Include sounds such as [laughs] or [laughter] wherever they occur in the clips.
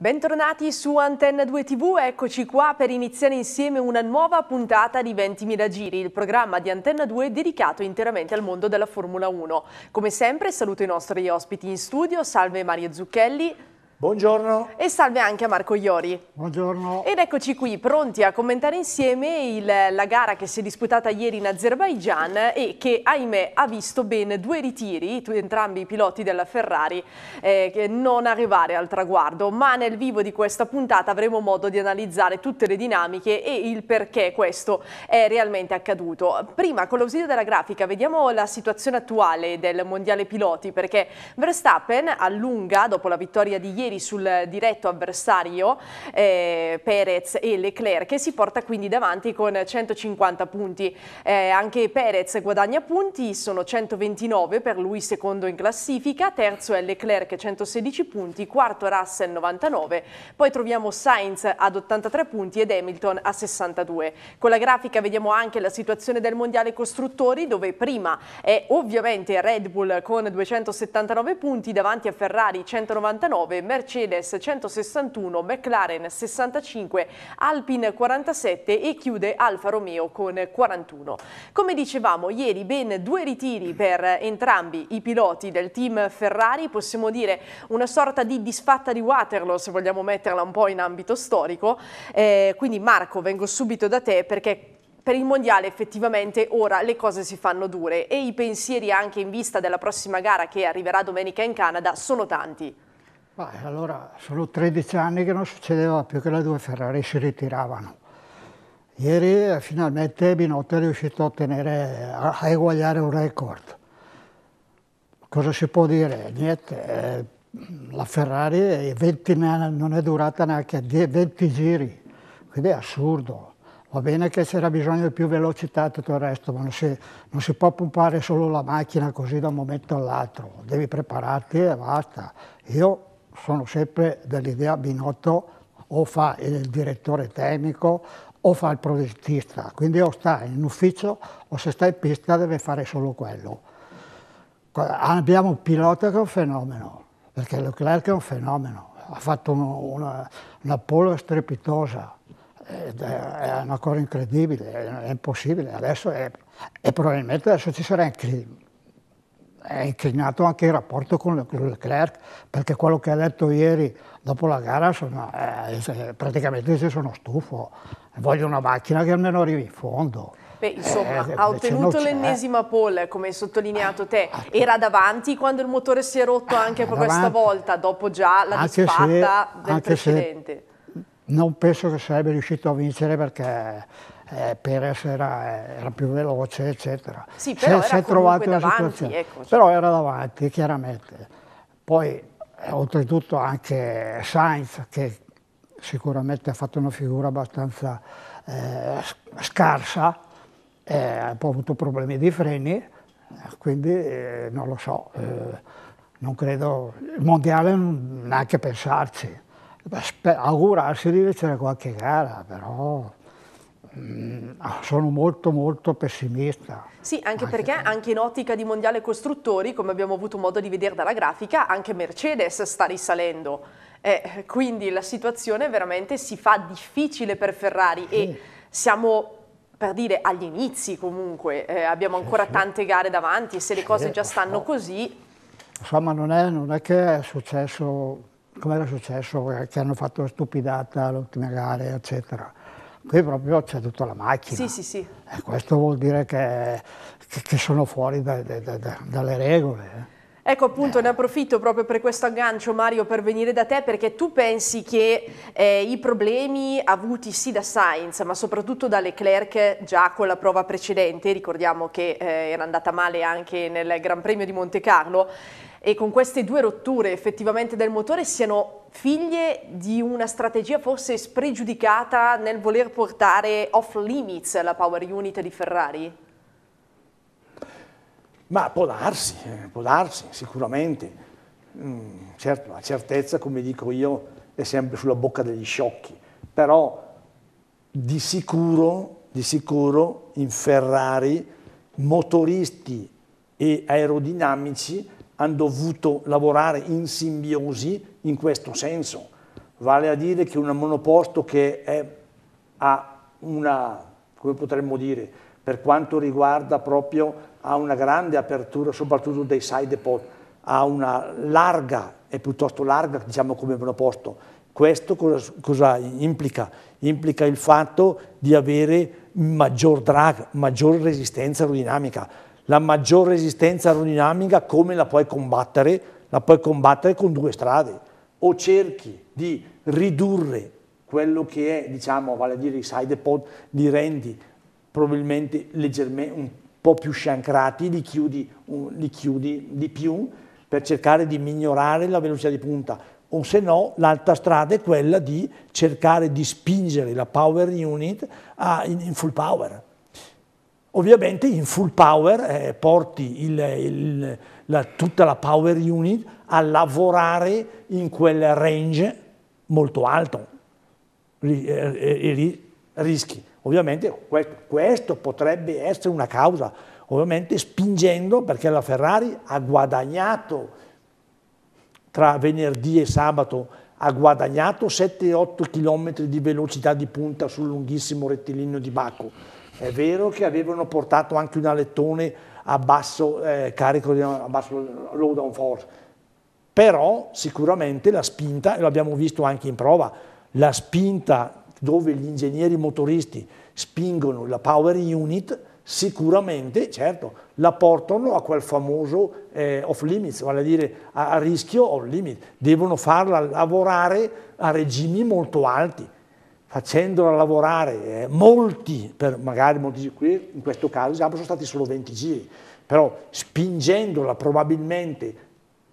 Bentornati su Antenna 2 TV, eccoci qua per iniziare insieme una nuova puntata di 20.000 giri, il programma di Antenna 2 dedicato interamente al mondo della Formula 1. Come sempre saluto i nostri ospiti in studio, salve Mario Zucchelli, Buongiorno. E salve anche a Marco Iori. Buongiorno. Ed eccoci qui, pronti a commentare insieme il, la gara che si è disputata ieri in Azerbaijan e che, ahimè, ha visto ben due ritiri, entrambi i piloti della Ferrari, eh, non arrivare al traguardo. Ma nel vivo di questa puntata avremo modo di analizzare tutte le dinamiche e il perché questo è realmente accaduto. Prima, con l'ausilio della grafica, vediamo la situazione attuale del Mondiale Piloti, perché Verstappen allunga, dopo la vittoria di ieri, ieri sul diretto avversario eh, Perez e Leclerc che si porta quindi davanti con 150 punti. Eh, anche Perez guadagna punti, sono 129 per lui secondo in classifica, terzo è Leclerc 116 punti, quarto Russell 99, poi troviamo Sainz ad 83 punti ed Hamilton a 62. Con la grafica vediamo anche la situazione del Mondiale Costruttori dove prima è ovviamente Red Bull con 279 punti davanti a Ferrari 199, Mercedes 161, McLaren 65, Alpine 47 e chiude Alfa Romeo con 41. Come dicevamo, ieri ben due ritiri per entrambi i piloti del team Ferrari, possiamo dire una sorta di disfatta di Waterloo se vogliamo metterla un po' in ambito storico. Eh, quindi Marco, vengo subito da te perché per il mondiale effettivamente ora le cose si fanno dure e i pensieri anche in vista della prossima gara che arriverà domenica in Canada sono tanti. Ma allora sono 13 anni che non succedeva più che le due Ferrari si ritiravano. Ieri eh, finalmente Binotto è riuscito a ottenere, a eguagliare un record. Cosa si può dire? Niente, eh, la Ferrari 20, non è durata neanche 20 giri, quindi è assurdo. Va bene che c'era bisogno di più velocità e tutto il resto, ma non si, non si, può pompare solo la macchina così da un momento all'altro, devi prepararti e basta. Io sono sempre dell'idea Binotto o fa il direttore tecnico o fa il progettista, quindi o sta in ufficio o se sta in pista deve fare solo quello. Abbiamo un pilota che è un fenomeno, perché Leclerc è un fenomeno, ha fatto una, una, una polo strepitosa, è una cosa incredibile, è impossibile, adesso è, e probabilmente adesso ci sarà anche è inclinato anche il rapporto con Leclerc, perché quello che ha detto ieri dopo la gara sono, eh, praticamente si sono stufo, voglio una macchina che almeno arrivi in fondo. Beh, insomma, eh, ha ottenuto l'ennesima pole, come hai sottolineato te. Ah, Era davanti quando il motore si è rotto anche per davanti. questa volta, dopo già la anche disfatta se, del precedente. Non penso che sarebbe riuscito a vincere perché eh, Perez era, eh, era, più veloce, eccetera. Sì, però si, era si davanti, situazione. Ecco, cioè. Però era davanti, chiaramente. Poi, eh, oltretutto, anche Sainz, che sicuramente ha fatto una figura abbastanza eh, scarsa, eh, poi ha avuto problemi di freni, eh, quindi eh, non lo so, eh, non credo, il mondiale neanche pensarci, Sper, augurarsi di vincere qualche gara, però Mm, ah, sono molto molto pessimista. Sì, anche, perché anche in ottica di mondiale costruttori, come abbiamo avuto modo di vedere dalla grafica, anche Mercedes sta risalendo. Eh, quindi la situazione veramente si fa difficile per Ferrari sì. e siamo per dire agli inizi comunque, eh, abbiamo ancora sì, sì. tante gare davanti e se le cose già stanno so. così... Insomma non è, non è che è successo come era successo, che hanno fatto la stupidata l'ultima gara, eccetera qui proprio c'è tutta la macchina. Sì, sì, sì. E questo vuol dire che, che, che sono fuori da, da, da, dalle regole. Eh. Ecco appunto, ne approfitto proprio per questo aggancio Mario per venire da te perché tu pensi che eh, i problemi avuti sì da Sainz ma soprattutto da Leclerc già con la prova precedente, ricordiamo che eh, era andata male anche nel Gran Premio di Monte Carlo, e con queste due rotture effettivamente del motore siano figlie di una strategia forse spregiudicata nel voler portare off limits la power unit di Ferrari? Ma può darsi, eh, può darsi sicuramente. Mm, certo, la certezza, come dico io, è sempre sulla bocca degli sciocchi, però di sicuro, di sicuro in Ferrari motoristi e aerodinamici hanno dovuto lavorare in simbiosi in questo senso. Vale a dire che un monoposto che è, ha una, come potremmo dire, per quanto riguarda proprio, ha una grande apertura, soprattutto dei side pod, ha una larga, è piuttosto larga diciamo come monoposto. Questo cosa, cosa implica? Implica il fatto di avere maggior drag, maggior resistenza aerodinamica, la maggior resistenza aerodinamica come la puoi combattere? La puoi combattere con due strade, o cerchi di ridurre quello che è, diciamo, vale a dire i side pod li rendi probabilmente leggermente un po' più sciancrati, li chiudi, li chiudi di più per cercare di migliorare la velocità di punta, o se no l'altra strada è quella di cercare di spingere la power unit a, in, in full power ovviamente in full power eh, porti il, il, la, tutta la power unit a lavorare in quel range molto alto eh, eh, e, rischi. Ovviamente questo, questo potrebbe essere una causa, ovviamente spingendo perché la Ferrari ha guadagnato tra venerdì e sabato ha guadagnato 7-8 km di velocità di punta sul lunghissimo rettilineo di Baco è vero che avevano portato anche un alettone a basso eh, carico, a basso low down force, però sicuramente la spinta, e lo abbiamo visto anche in prova, la spinta dove gli ingegneri motoristi spingono la power unit, sicuramente, certo, la portano a quel famoso eh, off limits, vale a dire a, a rischio off limit, devono farla lavorare a regimi molto alti facendola lavorare eh, molti, per magari molti, qui in questo caso esempio, diciamo, sono stati solo 20 giri, però spingendola probabilmente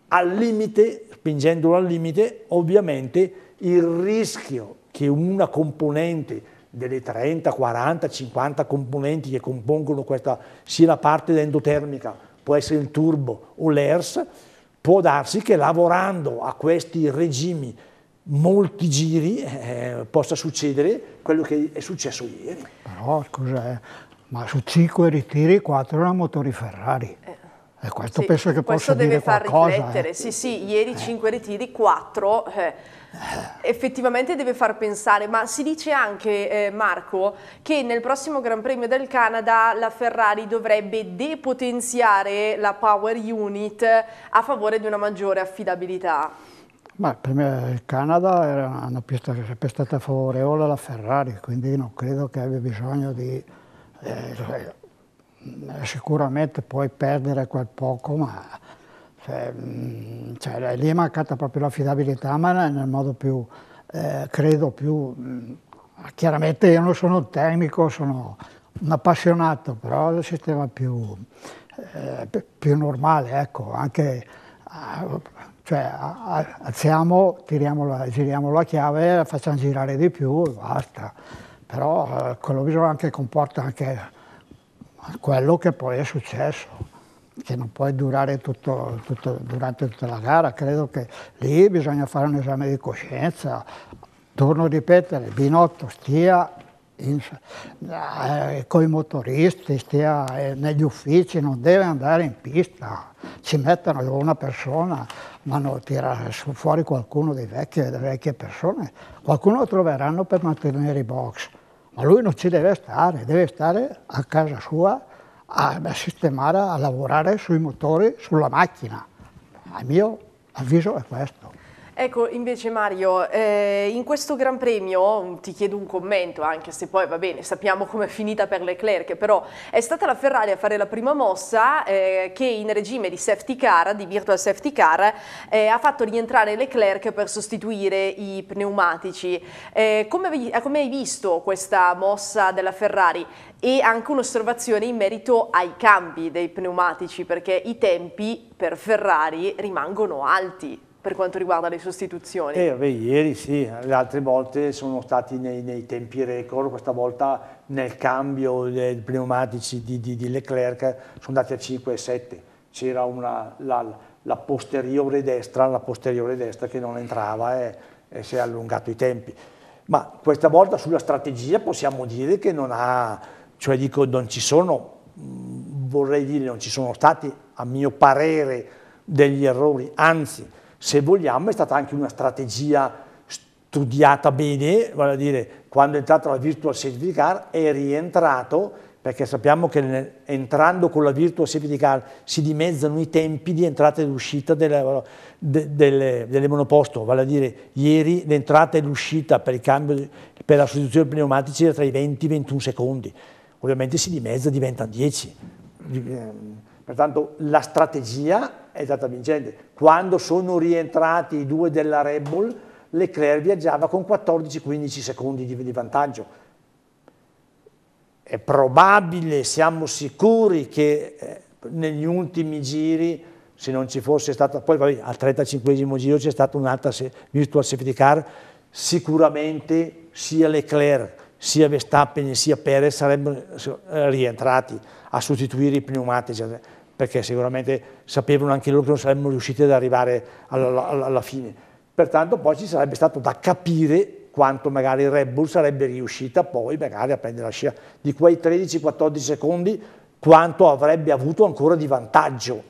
al limite, spingendola al limite, ovviamente il rischio che una componente delle 30, 40, 50 componenti che compongono questa, sia la parte endotermica, può essere il turbo o l'ERS, può darsi che lavorando a questi regimi molti giri eh, possa succedere quello che è successo ieri. Però scusa, eh, ma su cinque ritiri quattro erano motori Ferrari. Eh, e questo sì, penso che questo possa dire qualcosa. Questo eh. deve far riflettere, eh. sì sì, ieri cinque ritiri, 4 effettivamente deve far pensare, ma si dice anche eh, Marco che nel prossimo Gran Premio del Canada la Ferrari dovrebbe depotenziare la Power Unit a favore di una maggiore affidabilità. Ma il Canada era è sempre stata favorevole alla Ferrari, quindi non credo che abbia bisogno di... Eh, cioè, sicuramente puoi perdere quel poco, ma cioè, cioè, lì è mancata proprio l'affidabilità, ma nel modo più, eh, credo più... Chiaramente io non sono un tecnico, sono un appassionato, però è il sistema più, eh, più normale, ecco, anche ah, cioè alziamo, la, giriamo la chiave, la facciamo girare di più e basta. Però eh, quello bisogna anche comporta anche quello che poi è successo che non può durare tutto, tutto, durante tutta la gara, credo che lì bisogna fare un esame di coscienza. Torno a ripetere, Binotto stia eh, con i motoristi, stia eh, negli uffici, non deve andare in pista, ci mettono una persona, ma non tira fuori qualcuno di vecchie, vecchie persone, qualcuno lo troveranno per mantenere i box, ma lui non ci deve stare, deve stare a casa sua a, a sistemare, a lavorare sui motori, sulla macchina. Il mio avviso è questo. Ecco, invece Mario, eh, in questo Gran Premio mm, ti chiedo un commento, anche se poi va bene, sappiamo [laughs] com'è finita per Leclerc, però è stata la Ferrari a fare la prima mossa eh, che in regime di safety car, di virtual safety car, eh, ha fatto rientrare Leclerc per sostituire i pneumatici. Eh, come, eh, come hai visto questa mossa della Ferrari? E anche un'osservazione in merito ai cambi dei pneumatici, perché i tempi per Ferrari rimangono alti per quanto riguarda le sostituzioni? Eh, beh, ieri sì, le altre volte sono stati nei, nei tempi record, questa volta nel cambio dei pneumatici di, di, di Leclerc sono andati a 5 e 7, c'era la, la, posteriore destra, la posteriore destra che non entrava e, e si è allungato i tempi. Ma questa volta sulla strategia possiamo dire che non ha, cioè dico non ci sono, mm, vorrei dire non ci sono stati a mio parere degli errori, anzi se vogliamo è stata anche una strategia studiata bene, vale a dire quando è entrata la virtual safety car è rientrato perché sappiamo che entrando con la virtual safety car si dimezzano i tempi di entrata ed uscita delle, delle, delle monoposto, vale a dire ieri l'entrata e l'uscita per, cambio, per la sostituzione dei pneumatici era tra i 20 e i 21 secondi, ovviamente si dimezza diventano 10. Ehm, pertanto la strategia è stata esatto, vincente. Quando sono rientrati i due della Red Bull, Leclerc viaggiava con 14-15 secondi di, di vantaggio. È probabile, siamo sicuri che eh, negli ultimi giri, se non ci fosse stata, poi vabbè, al 35 giro c'è stata un'altra virtual safety car, sicuramente sia Leclerc sia Verstappen sia Perez sarebbero eh, rientrati a sostituire i pneumatici perché sicuramente sapevano anche loro che non saremmo riusciti ad arrivare alla, alla, alla fine. Pertanto poi ci sarebbe stato da capire quanto magari il Red Bull sarebbe riuscita poi magari a prendere la scia di quei 13-14 secondi quanto avrebbe avuto ancora di vantaggio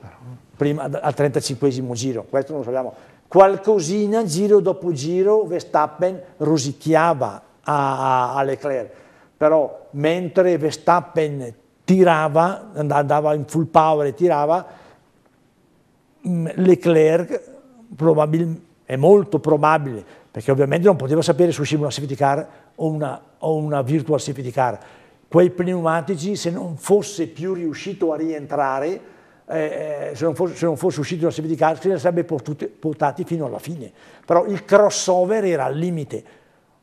prima, al 35 giro, questo non lo sappiamo. Qualcosina giro dopo giro Verstappen rosicchiava a, a Leclerc, però mentre Verstappen tirava, andava in full power e tirava, mm, Leclerc è molto probabile, perché ovviamente non poteva sapere se usciva una safety car o una, o una virtual safety car, quei pneumatici se non fosse più riuscito a rientrare, eh, eh se, non fosse, se, non fosse, uscito una safety car se ne sarebbe portute, portati fino alla fine. Però il crossover era al limite,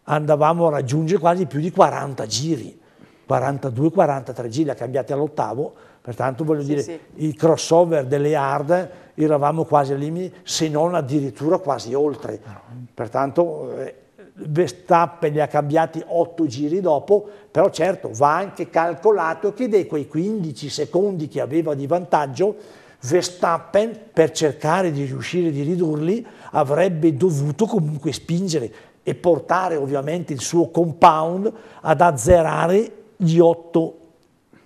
andavamo a raggiungere quasi più di 40 giri. 42-43 giri li ha cambiati all'ottavo, pertanto voglio sì, dire, sì. i crossover delle hard eravamo quasi al limite, se non addirittura quasi oltre. Ah, pertanto eh, Verstappen li ha cambiati 8 giri dopo, però certo va anche calcolato che dei quei 15 secondi che aveva di vantaggio, Verstappen per cercare di riuscire di ridurli avrebbe dovuto comunque spingere e portare ovviamente il suo compound ad azzerare gli otto,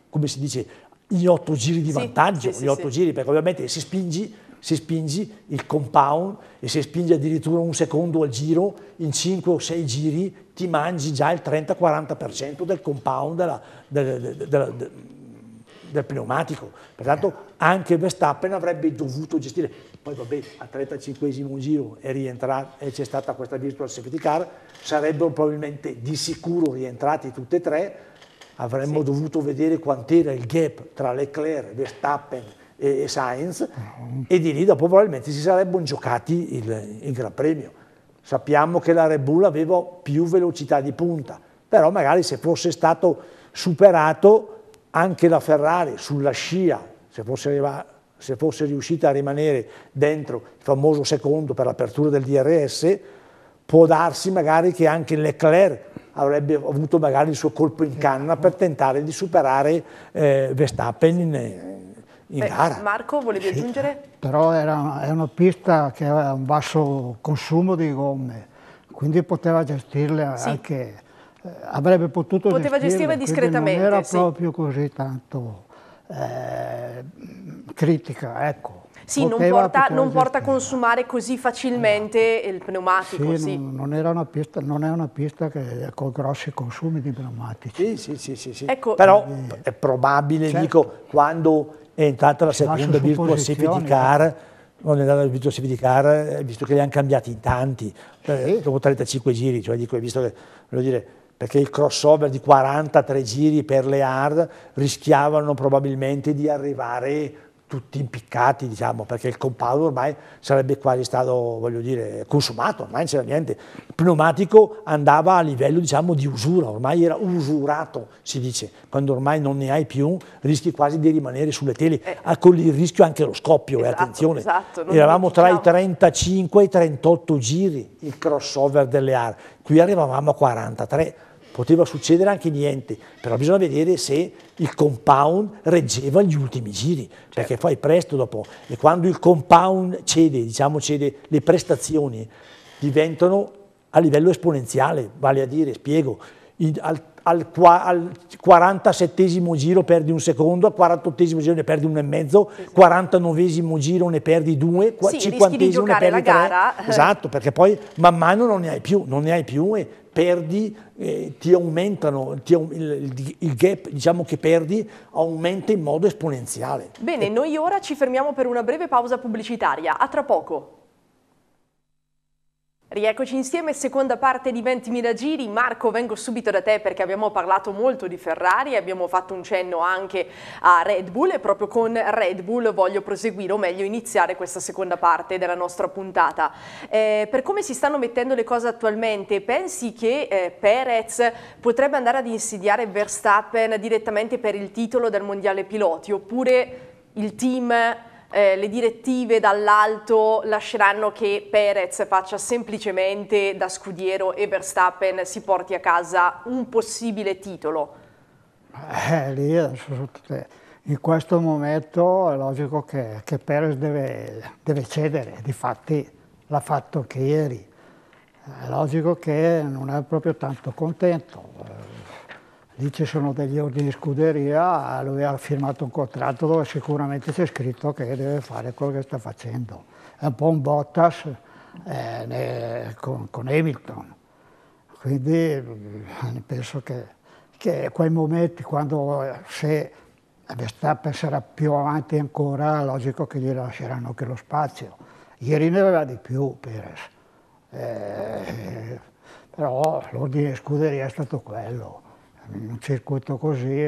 come si dice, gli otto giri di vantaggio, sì, sì, gli otto giri, perché ovviamente se spingi, si spingi il compound e se spingi addirittura un secondo al giro, in 5 o 6 giri ti mangi già il 30-40% del compound della, del, del, del, del pneumatico. Pertanto anche Verstappen avrebbe dovuto gestire. Poi vabbè, al 35 giro è rientrato, e c'è stata questa virtual safety car, sarebbero probabilmente di sicuro rientrati tutti e tre, avremmo sì. dovuto vedere quant'era il gap tra Leclerc, Verstappen e, e Sainz mm. e di lì dopo probabilmente si sarebbero giocati il, il Gran Premio. Sappiamo che la Red Bull aveva più velocità di punta, però magari se fosse stato superato anche la Ferrari sulla scia, se fosse, se fosse riuscita a rimanere dentro il famoso secondo per l'apertura del DRS, può darsi magari che anche Leclerc avrebbe avuto magari il suo colpo in canna per mm. tentare di superare eh, Verstappen in, eh, in Beh, gara. Marco, volevi sì, aggiungere? Però era, è una pista che aveva un basso consumo di gomme, quindi poteva gestirle sì. anche... Eh, avrebbe potuto Poteva gestirle, gestirle discretamente. Non era sì. proprio così tanto eh, critica, ecco. Sì, non porta, non porta a consumare così facilmente no. il pneumatico. Sì, sì. Non, non, pista, non, è una pista che, con grossi consumi di pneumatici. Sì, sì, sì, sì ecco, Però eh, è probabile, certo. dico, quando è entrata la seconda virtual safety car, non è andata la Virtual Safety Car, eh, visto che li hanno cambiati in tanti, eh, dopo 35 giri, cioè dico, visto che, voglio dire, perché il crossover di 43 giri per le hard rischiavano probabilmente di arrivare tutti impiccati, diciamo, perché il compound ormai sarebbe quasi stato, voglio dire, consumato, ormai non c'era niente. Il pneumatico andava a livello, diciamo, di usura, ormai era usurato, si dice. Quando ormai non ne hai più, rischi quasi di rimanere sulle tele, eh. con il rischio anche lo scoppio, eh, esatto, eh, attenzione. Esatto, Eravamo tra i 35 diciamo. e i 38 giri, il crossover delle aree, qui arrivavamo a 43, poteva succedere anche niente, però bisogna vedere se il compound reggeva gli ultimi giri, certo. perché poi presto dopo, e quando il compound cede, diciamo cede, le prestazioni diventano a livello esponenziale, vale a dire, spiego, al, al, al 47 giro perdi un secondo, al 48 giro ne perdi uno e mezzo, sì, sì. 49 giro ne perdi due, sì, 50 ne perdi la gara. Tre. [laughs] Esatto, perché poi man mano non ne hai più, non ne hai più e perdi, eh, ti aumentano, ti, il, il, gap diciamo che perdi aumenta in modo esponenziale. Bene, e... Eh. noi ora ci fermiamo per una breve pausa pubblicitaria, a tra poco. Rieccoci insieme, seconda parte di 20.000 giri. Marco, vengo subito da te perché abbiamo parlato molto di Ferrari, abbiamo fatto un cenno anche a Red Bull e proprio con Red Bull voglio proseguire, o meglio iniziare questa seconda parte della nostra puntata. Eh, per come si stanno mettendo le cose attualmente, pensi che eh, Perez potrebbe andare ad insidiare Verstappen direttamente per il titolo del Mondiale Piloti oppure il team eh, le direttive dall'alto lasceranno che Perez faccia semplicemente da scudiero e Verstappen si porti a casa un possibile titolo? Eh, lì eh, eh, in questo momento è logico che, che Perez deve, deve cedere, difatti l'ha fatto anche ieri. È logico che non è proprio tanto contento. Lì ci sono degli ordini di scuderia, lui ha firmato un contratto dove sicuramente c'è scritto che deve fare quello che sta facendo. È un po' un Bottas eh, ne, con, con, Hamilton. Quindi eh, penso che, che quei momenti quando se Verstappen sarà più avanti ancora, logico che gli lasceranno anche lo spazio. Ieri ne aveva di più Perez, eh, però l'ordine di scuderia è stato quello in un circuito così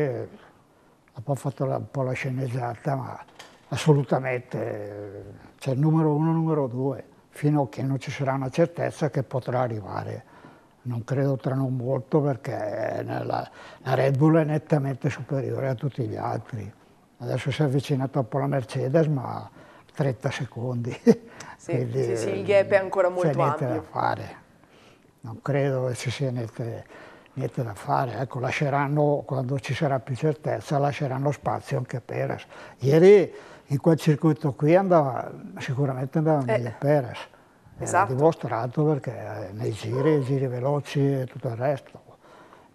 ha poi fatto un po' la sceneggiata, ma assolutamente c'è cioè, il numero uno, numero due, fino a che non ci sarà una certezza che potrà arrivare. Non credo tra non molto perché nella, la Red Bull è nettamente superiore a tutti gli altri. Adesso si è avvicinata un po' la Mercedes, ma 30 secondi. [laughs] Sì, Quindi, sì, sì il gap è ancora molto ampio. Non c'è niente da fare. Non credo che ci sia niente niente da fare, ecco, lasceranno, quando ci sarà più certezza, lasceranno spazio anche a Perez. Ieri in quel circuito qui andava, sicuramente andava eh. meglio eh, Perez, esatto. dimostrato perché nei giri, giri veloci e tutto il resto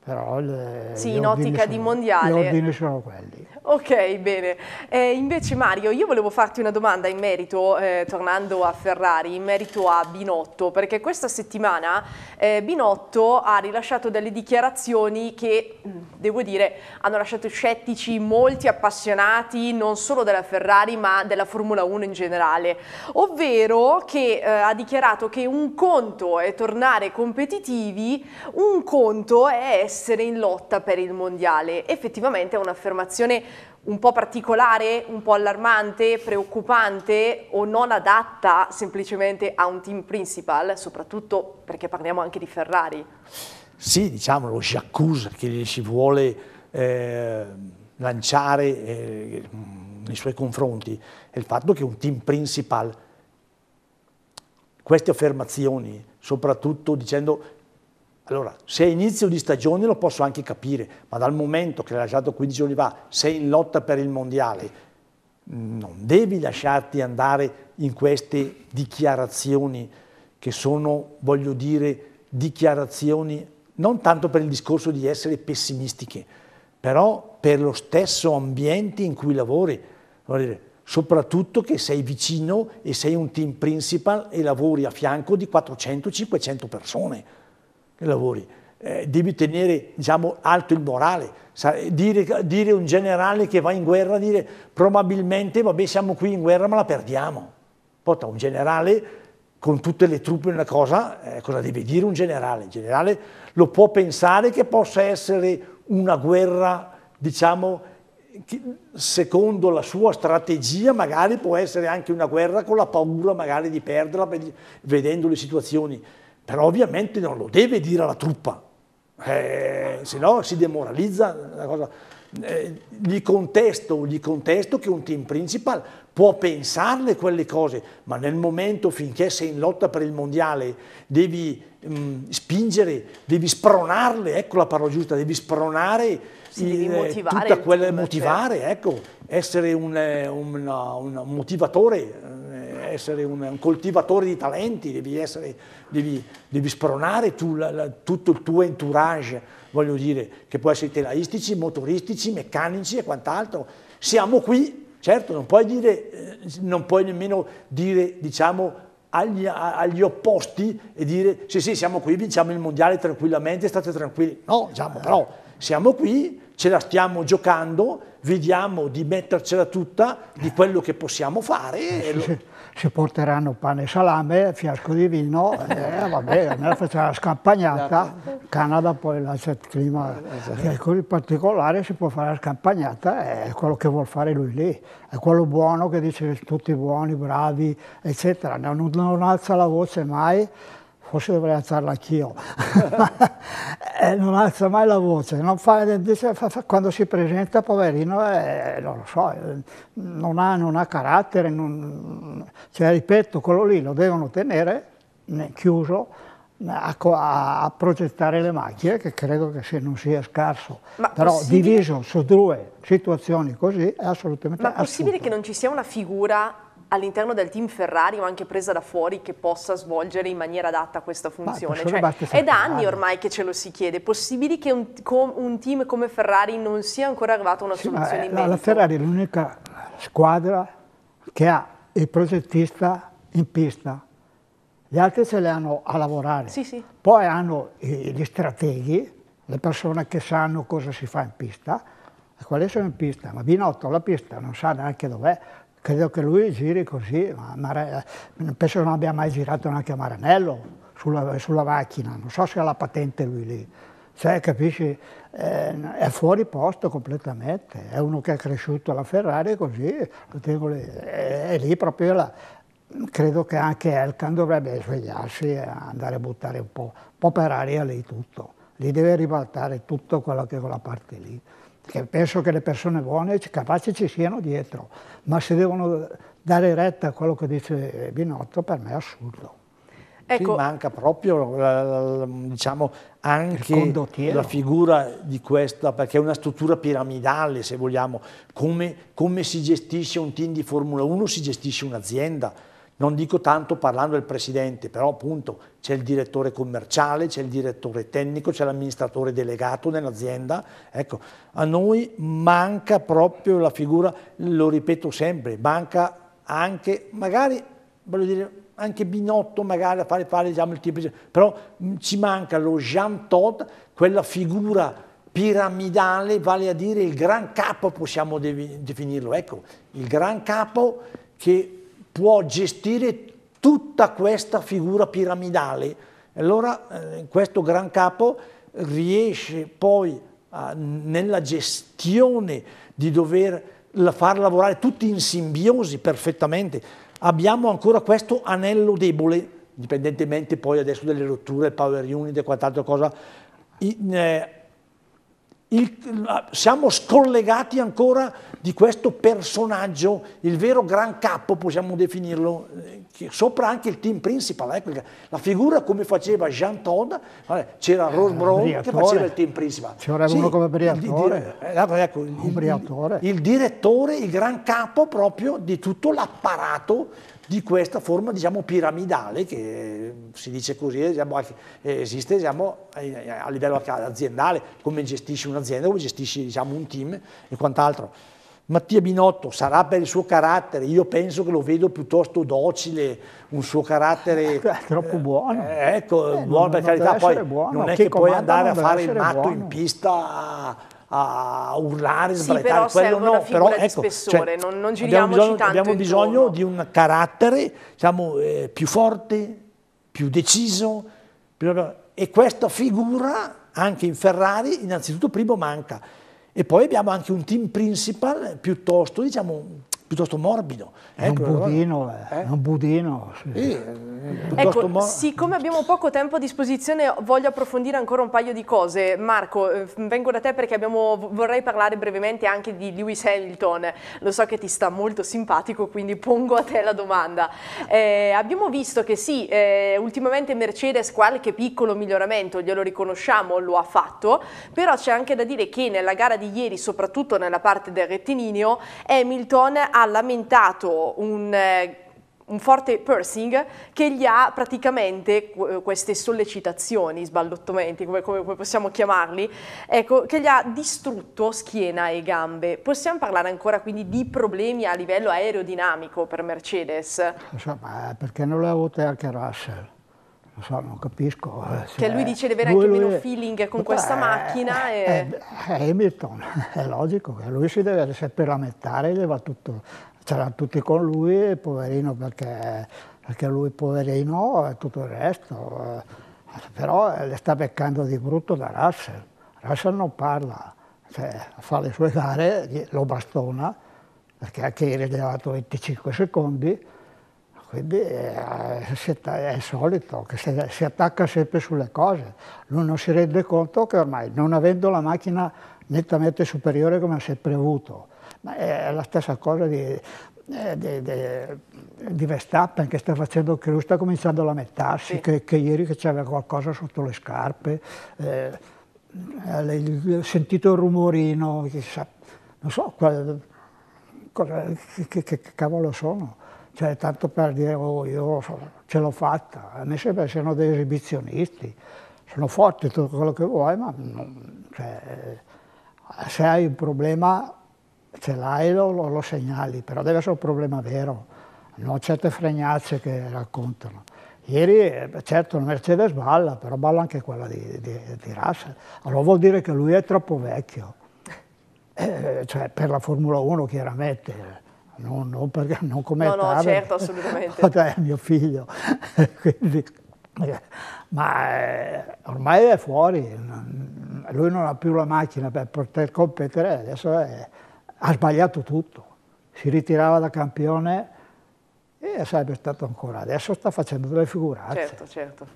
però le, sì, in ottica di sono, mondiale. Gli ordini sono quelli. Ok, bene. Eh, invece Mario, io volevo farti una domanda in merito, eh, tornando a Ferrari, in merito a Binotto, perché questa settimana eh, Binotto ha rilasciato delle dichiarazioni che, mm, devo dire, hanno lasciato scettici molti appassionati, non solo della Ferrari, ma della Formula 1 in generale, ovvero che eh, ha dichiarato che un conto è tornare competitivi, un conto è essere essere in lotta per il mondiale. Effettivamente è un'affermazione un po' particolare, un po' allarmante, preoccupante o non adatta semplicemente a un team principal, soprattutto perché parliamo anche di Ferrari. Sì, diciamo lo j'accuse che si vuole eh, lanciare eh, nei suoi confronti è il fatto che un team principal queste affermazioni, soprattutto dicendo allora, se è inizio di stagione lo posso anche capire, ma dal momento che l'hai lasciato 15 giorni fa, sei in lotta per il mondiale, mm, non devi lasciarti andare in queste dichiarazioni che sono, voglio dire, dichiarazioni non tanto per il discorso di essere pessimistiche, però per lo stesso ambiente in cui lavori, dire, soprattutto che sei vicino e sei un team principal e lavori a fianco di 400-500 persone che lavori, eh, devi tenere diciamo, alto il morale, Sa dire, dire un generale che va in guerra, dire probabilmente vabbè siamo qui in guerra ma la perdiamo. Porta un generale con tutte le truppe una cosa, eh, cosa deve dire un generale? Il generale lo può pensare che possa essere una guerra, diciamo, che secondo la sua strategia magari può essere anche una guerra con la paura magari di perderla vedendo le situazioni però ovviamente non lo deve dire alla truppa, eh, se no si demoralizza eh, gli, contesto, gli contesto che un team principal può pensarle quelle cose, ma nel momento finché sei in lotta per il mondiale devi mh, mm, spingere, devi spronarle, ecco la parola giusta, devi spronare sì, il, devi eh, motivare tutta quella, motivare, certo. ecco, essere un, eh, un, eh, un, un motivatore essere un, un coltivatore di talenti, devi, essere, devi, devi spronare tu, la, la, tutto il tuo entourage, voglio dire, che può essere telaistici, motoristici, meccanici e quant'altro. Siamo qui, certo, non puoi, dire, eh, non puoi nemmeno dire, diciamo, agli, agli, opposti e dire sì sì siamo qui, vinciamo il mondiale tranquillamente, state tranquilli. No, diciamo però siamo qui, ce la stiamo giocando, vediamo di mettercela tutta, di quello che possiamo fare. [laughs] ci porteranno pane e salame, fiasco di vino, e eh, vabbè, almeno facciamo la scampagnata, esatto. Canada poi là c'è il clima esatto. che è così particolare, si può fare la scampagnata, è quello che vuol fare lui lì, è quello buono che dice tutti buoni, bravi, eccetera, non, non alza la voce mai, forse dovrei alzarla anch'io, [laughs] eh, non alza mai la voce, fa, dice, fa, fa, quando si presenta poverino eh, non lo so, eh, non, ha, non, ha, carattere, non, cioè ripeto, quello lì lo devono tenere eh, chiuso a, a, a, progettare le macchine, che credo che se non sia scarso, Ma però possibile? diviso su due situazioni così è assolutamente... Ma è possibile assurdo. che non ci sia una figura all'interno del team Ferrari o anche presa da fuori che possa svolgere in maniera adatta questa funzione. Cioè, è da anni ormai che ce lo si chiede. Possibili che un, un team come Ferrari non sia ancora arrivato a una sì, soluzione eh, in merito? La Ferrari è l'unica squadra che ha il progettista in pista. Gli altri ce li hanno a lavorare. Sì, sì. Poi hanno gli strateghi, le persone che sanno cosa si fa in pista, e quali sono in pista, ma Binotto la pista non sa neanche dov'è, credo che lui giri così, ma, ma penso che non abbia mai girato neanche a Maranello sulla, sulla macchina, non so se ha la patente lui lì. Cioè, capisci, eh, è fuori posto completamente, è uno che è cresciuto alla Ferrari così, lo tengo lì, eh, è, lì proprio la, credo che anche Elkan dovrebbe svegliarsi e andare a buttare un po', un po' per aria lì tutto, lì deve ribaltare tutto quello che è quella parte lì che penso che le persone buone, e capaci ci siano dietro, ma se devono dare retta a quello che dice Binotto, per me è assurdo. Ecco, sì, manca proprio diciamo, anche la figura di questa, perché è una struttura piramidale se vogliamo, come, come si gestisce un team di Formula 1, si gestisce un'azienda, non dico tanto parlando del presidente, però appunto c'è il direttore commerciale, c'è il direttore tecnico, c'è l'amministratore delegato nell'azienda. Ecco, a noi manca proprio la figura, lo ripeto sempre, manca anche, magari, voglio dire, anche Binotto magari a fare, fare diciamo, il tipo, di... però mm, ci manca lo Jean Todt, quella figura piramidale, vale a dire il gran capo possiamo definirlo, ecco, il gran capo che può gestire tutta questa figura piramidale. Allora eh, questo gran capo riesce poi a, nella gestione di dover far lavorare tutti in simbiosi perfettamente. Abbiamo ancora questo anello debole, indipendentemente poi adesso delle rotture, power unit e quant'altra cosa, in, eh, il, siamo scollegati ancora di questo personaggio, il vero gran capo possiamo definirlo, eh, sopra anche il team principal, ecco, la figura come faceva Jean Todd, c'era eh, Rose Brown che faceva il team principal. C'era sì, uno come Briatore, il, il, ecco, ecco, il, il, il direttore, il gran capo proprio di tutto l'apparato di questa forma diciamo, piramidale che eh, si dice così, diciamo, esiste diciamo, a livello aziendale, come gestisci un'azienda, come gestisci diciamo, un team e quant'altro. Mattia Binotto sarà per il suo carattere, io penso che lo vedo piuttosto docile, un suo carattere... [laughs] È troppo buono. Eh, ecco, eh, buono per carità, poi buono, non è che puoi andare a fare il matto buono. in pista a urlare, sbraitare, sì, quello no, però ecco, cioè, spessore, cioè, non, non abbiamo bisogno, abbiamo bisogno di un carattere diciamo, eh, più forte, più deciso più... e questa figura anche in Ferrari innanzitutto primo manca e poi abbiamo anche un team principal piuttosto diciamo piuttosto morbido. È ecco, un budino, eh? è eh, un budino. Sì. Sì, eh, ecco, siccome abbiamo poco tempo a disposizione voglio approfondire ancora un paio di cose. Marco, eh, vengo da te perché abbiamo, vorrei parlare brevemente anche di Lewis Hamilton. Lo so che ti sta molto simpatico, quindi pongo a te la domanda. Eh, abbiamo visto che sì, eh, ultimamente Mercedes qualche piccolo miglioramento, glielo riconosciamo, lo ha fatto, però c'è anche da dire che nella gara di ieri, soprattutto nella parte del rettilineo, Hamilton ha lamentato un, eh, un forte pursing che gli ha praticamente eh, queste sollecitazioni, sballottamenti, come, come, come, possiamo chiamarli, ecco, che gli ha distrutto schiena e gambe. Possiamo parlare ancora quindi di problemi a livello aerodinamico per Mercedes? Insomma, eh, perché non l'ha avuto anche Russell? non so, non capisco. Cioè, che lui dice di avere anche lui, meno feeling con questa è, macchina. Eh, e... È, eh, Hamilton, [laughs] è logico, che lui si deve sempre lamentare, deve tutto, c'erano tutti con lui, poverino, perché, perché lui poverino e tutto il resto, però le sta beccando di brutto da Russell, Russell non parla, cioè, fa le sue gare, lo bastona, perché anche ieri gli ha dato 25 secondi, quindi eh, è, è solito che si attacca sempre sulle cose, lui non si rende conto che ormai non avendo la macchina nettamente superiore come ha sempre avuto, ma è la stessa cosa di, eh, di, di, di Verstappen che sta facendo, che lui sta cominciando a lamentarsi, sì. che, che, ieri che c'era qualcosa sotto le scarpe, eh, sentito il rumorino, chissà, non so qual, cosa, che, che, che cavolo sono cioè tanto per dire oh, io ce l'ho fatta, a me sembra siano dei esibizionisti, sono forti tutto quello che vuoi, ma non, cioè, se hai un problema ce l'hai lo, lo, segnali, però deve essere un problema vero, non certe fregnazze che raccontano. Ieri, certo, la Mercedes balla, però balla anche quella di, di, di Russell. Allora vuol dire che lui è troppo vecchio, eh, cioè per la Formula 1 chiaramente non, non, per, non come no, no, certo, assolutamente. [laughs] È mio figlio, [laughs] Quindi, eh, ma eh, ormai è fuori, lui non ha più la macchina per poter competere, adesso è, ha sbagliato tutto, si ritirava da campione e sarebbe stato ancora, adesso sta facendo delle figuracce. Certo, certo.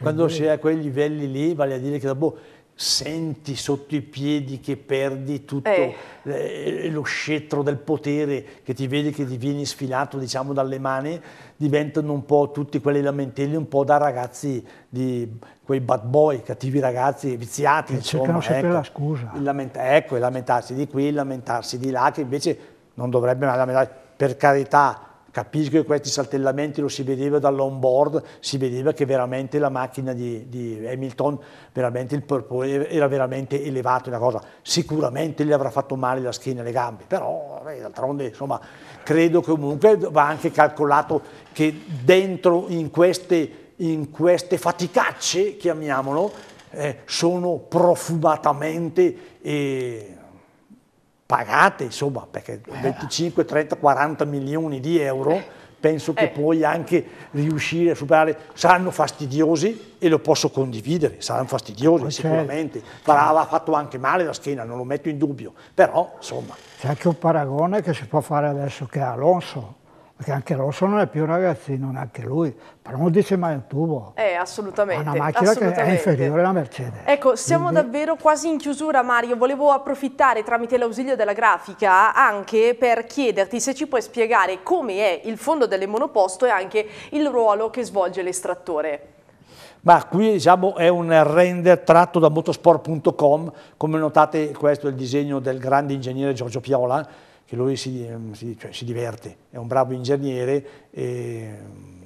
Quando si è a quei livelli lì, vale a dire che boh, senti sotto i piedi che perdi tutto eh. eh. lo scettro del potere che ti vedi che ti vieni sfilato diciamo dalle mani diventano un po' tutti quelli lamentelli un po' da ragazzi di quei bad boy cattivi ragazzi viziati che insomma ecco, la scusa il lamenta- ecco lamentarsi di qui lamentarsi di là che invece non dovrebbe mai lamentarsi per carità Capisco che questi saltellamenti lo si vedeva dall'onboard, si vedeva che veramente la macchina di, di Hamilton veramente il, era veramente elevato, una cosa. Sicuramente gli avrà fatto male la schiena e le gambe, però d'altronde insomma credo comunque va anche calcolato che dentro in queste, in queste faticacce, chiamiamolo, eh, sono profumatamente... Eh, pagate, insomma, perché 25, 30, 40 milioni di euro, eh. penso che eh. puoi anche riuscire a superare, saranno fastidiosi e lo posso condividere, saranno fastidiosi eh, certo. sicuramente, ha certo. fatto anche male la schiena, non lo metto in dubbio, però insomma. C'è anche un paragone che si può fare adesso che è Alonso, perché anche Rosso non è più ragazzino, neanche lui, però non dice mai un tubo. Eh, assolutamente. È una macchina che è inferiore alla Mercedes. Ecco, siamo Quindi... davvero quasi in chiusura Mario, volevo approfittare tramite l'ausilio della grafica anche per chiederti se ci puoi spiegare come è il fondo delle monoposto e anche il ruolo che svolge l'estrattore. Ma qui diciamo, è un render tratto da motosport.com, come notate questo è il disegno del grande ingegnere Giorgio Piola, che lui si, ehm, si, cioè, si diverte, è un bravo ingegnere e,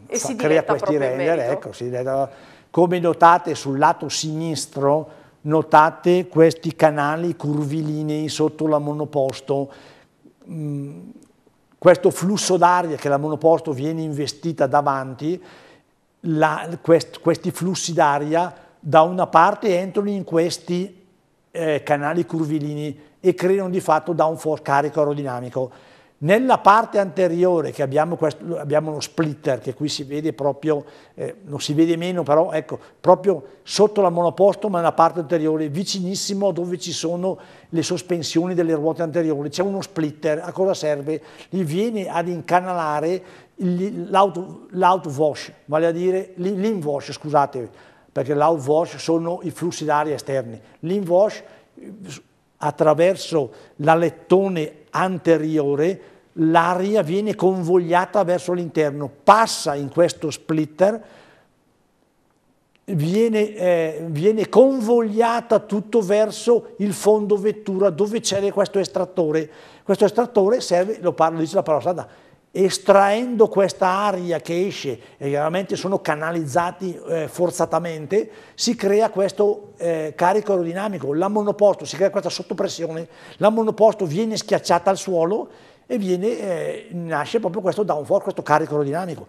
e fa, crea questi render, ecco, diventa, come notate sul lato sinistro, notate questi canali curvilinei sotto la monoposto, mm, questo flusso d'aria che la monoposto viene investita davanti, la, quest, questi flussi d'aria da una parte entrano in questi eh, canali curvilinei, e creano di fatto downforce carico aerodinamico. Nella parte anteriore che abbiamo, questo, abbiamo uno splitter che qui si vede proprio, eh, non si vede meno però, ecco, proprio sotto la monoposto ma nella parte anteriore, vicinissimo dove ci sono le sospensioni delle ruote anteriori, c'è uno splitter, a cosa serve? Gli viene ad incanalare l'outwash, vale a dire l'inwash, scusate, perché l'outwash sono i flussi d'aria esterni, l'inwash attraverso l'alettone anteriore l'aria viene convogliata verso l'interno, passa in questo splitter, viene, eh, viene convogliata tutto verso il fondo vettura dove c'è questo estrattore. Questo estrattore serve, lo parlo, dice la parola strada, estraendo questa aria che esce, e chiaramente sono canalizzati eh, forzatamente, si crea questo eh, carico aerodinamico, la monoposto, si crea questa sottopressione, la monoposto viene schiacciata al suolo e viene, eh, nasce proprio questo downforce, questo carico aerodinamico.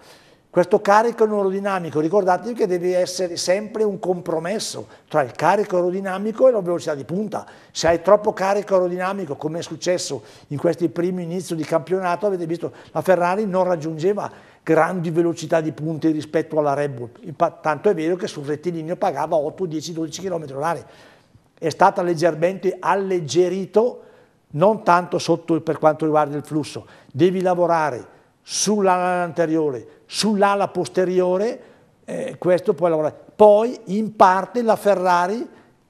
Questo carico aerodinamico, ricordatevi che deve essere sempre un compromesso tra il carico aerodinamico e la velocità di punta. Se hai troppo carico aerodinamico, come è successo in questi primi inizi di campionato, avete visto la Ferrari non raggiungeva grandi velocità di punti rispetto alla Red Bull. Tanto è vero che sul rettilineo pagava 8, 10, 12 km h È stato leggermente alleggerito, non tanto sotto per quanto riguarda il flusso. Devi lavorare anteriore, sull'ala posteriore, eh, questo può lavorare. Poi in parte la Ferrari,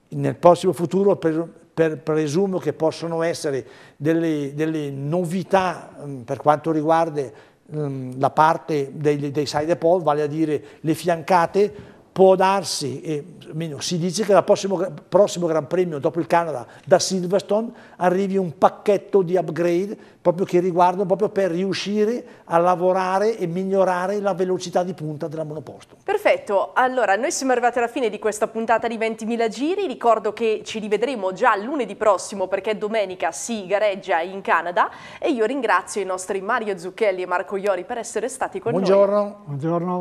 nel prossimo futuro per, per, presumo che possono essere delle, delle novità mh, mm, per quanto riguarda mh, mm, la parte dei, dei side pole, vale a dire le fiancate, può darsi, e, almeno si dice che al prossimo, prossimo, Gran Premio dopo il Canada da Silverstone arrivi un pacchetto di upgrade proprio che riguardano proprio per riuscire a lavorare e migliorare la velocità di punta della monoposto. Perfetto, allora noi siamo arrivati alla fine di questa puntata di 20.000 giri, ricordo che ci rivedremo già lunedì prossimo perché domenica si gareggia in Canada e io ringrazio i nostri Mario Zucchelli e Marco Iori per essere stati con Buongiorno. noi. Buongiorno.